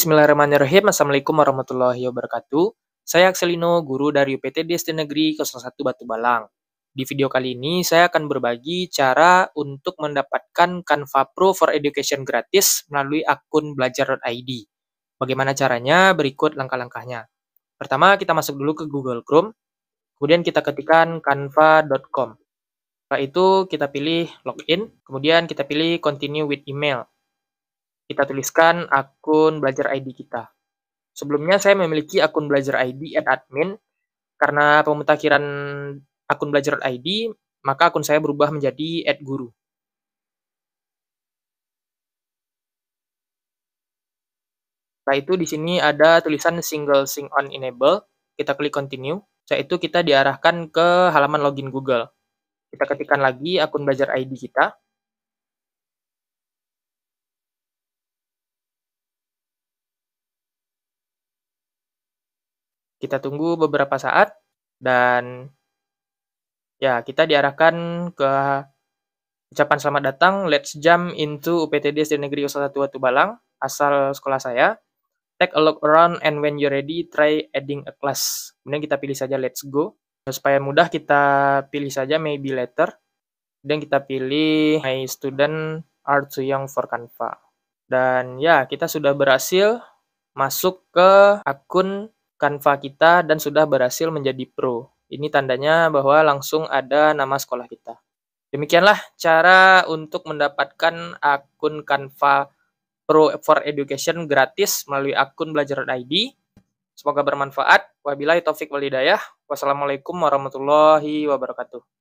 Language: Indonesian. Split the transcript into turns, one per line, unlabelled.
Bismillahirrahmanirrahim. Assalamualaikum warahmatullahi wabarakatuh. Saya Akselino, guru dari UPT DST Negeri 01 Batu Balang. Di video kali ini saya akan berbagi cara untuk mendapatkan Canva Pro for Education gratis melalui akun belajar.id. Bagaimana caranya? Berikut langkah-langkahnya. Pertama, kita masuk dulu ke Google Chrome. Kemudian kita ketikkan canva.com. Setelah itu kita pilih login, kemudian kita pilih continue with email kita tuliskan akun belajar ID kita. Sebelumnya saya memiliki akun belajar ID at admin. Karena pemutakhiran akun belajar ID, maka akun saya berubah menjadi at guru. Setelah itu di sini ada tulisan single sign on enable. Kita klik continue. Setelah itu kita diarahkan ke halaman login Google. Kita ketikkan lagi akun belajar ID kita. Kita tunggu beberapa saat dan ya kita diarahkan ke ucapan selamat datang let's jump into UPTD SD Negeri 01 Batubalang asal sekolah saya. Take a look around and when you're ready try adding a class. Kemudian kita pilih saja let's go. Supaya mudah kita pilih saja maybe later. Dan kita pilih my student are too young for Canva. Dan ya, kita sudah berhasil masuk ke akun kanva kita dan sudah berhasil menjadi pro. Ini tandanya bahwa langsung ada nama sekolah kita. Demikianlah cara untuk mendapatkan akun kanva Pro for Education gratis melalui akun belajar.id. Semoga bermanfaat. Wabillahi taufik walhidayah. Wassalamualaikum warahmatullahi wabarakatuh.